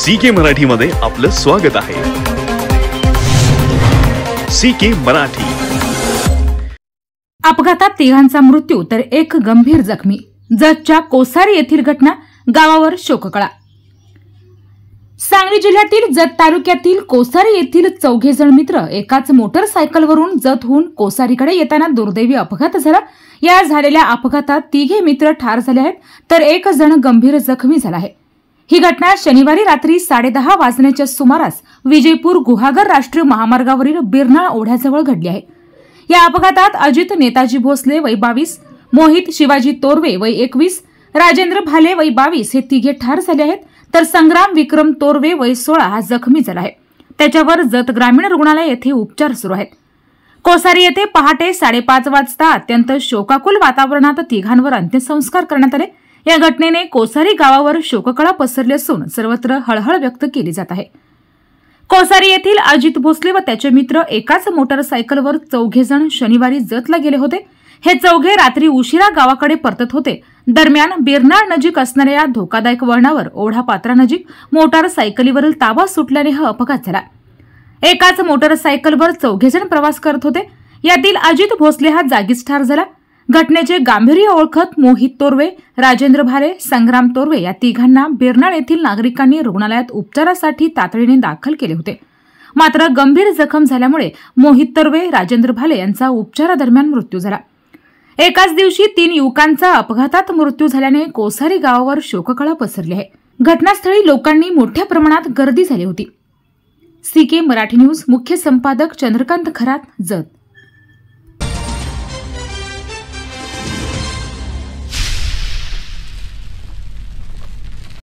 C के मध्ये आपलं स्वागत आहे सी मराठी अपघातात तिघांचा मृत्यू तर एक गंभीर जखमी जतच्या कोसारी येथील घटना गावावर शोककळा सांगली जिल्ह्यातील जत तालुक्यातील कोसारी येथील चौघे जण मित्र एकाच मोटरसायकलवरून जतहून कोसारीकडे येताना दुर्दैवी अपघात झाला या झालेल्या अपघातात तिघे मित्र ठार झाले आहेत तर एक जण गंभीर जखमी झाला आहे ही घटना शनिवारी रात्री साडेदहा वाजण्याच्या सुमारास विजयपूर गुहागर राष्ट्रीय महामार्गावरील बिरनाळ ओढ्याजवळ घडली आहे या अपघातात अजित नेताजी भोसले वय बावीस मोहित शिवाजी तोरवे वय एकवीस राजेंद्र भाले वय बावीस हे तिघे ठार झाले आहेत तर संग्राम विक्रम तोरवे वय सोळा हा जखमी झाला आहे त्याच्यावर जत ग्रामीण रुग्णालय येथे उपचार सुरू आहेत कोसारी येथे पहाटे साडेपाच वाजता अत्यंत शोकाकुल वातावरणात तिघांवर अंत्यसंस्कार करण्यात आले या घटनेने कोसारी गावावर शोककळा पसरली असून सर्वत्र हळहळ व्यक्त केली जात आहे कोसारी येथील अजित भोसले व त्याचे मित्र एकाच मोटारसायकलवर चौघे जण शनिवारी जतला गेले होते हे चौघे रात्री उशिरा गावाकडे परतत होते दरम्यान बिरनाळ नजीक असणाऱ्या या धोकादायक वळणावर ओढा नजीक मोटारसायकलीवरील ताबा सुटल्याने हा अपघात झाला एकाच मोटारसायकलवर चौघेजण प्रवास करत होते यातील अजित भोसले हा जागीच ठार झाला घटनेचे गांभीर्य ओळखत मोहित तोरवे राजेंद्र भारे संग्राम तोरवे या तिघांना बिरनाळ येथील नागरिकांनी रुग्णालयात उपचारासाठी तातडीने दाखल केले होते मात्र गंभीर जखम झाल्यामुळे मोहित तोरवे राजेंद्र भाले यांचा उपचारादरम्यान मृत्यू झाला एकाच दिवशी तीन युवकांचा अपघातात मृत्यू झाल्याने कोसारी गावावर शोककळा पसरली आहे घटनास्थळी लोकांनी मोठ्या प्रमाणात गर्दी झाली होती सी के मराठी न्यूज मुख्य संपादक चंद्रकांत खरात जत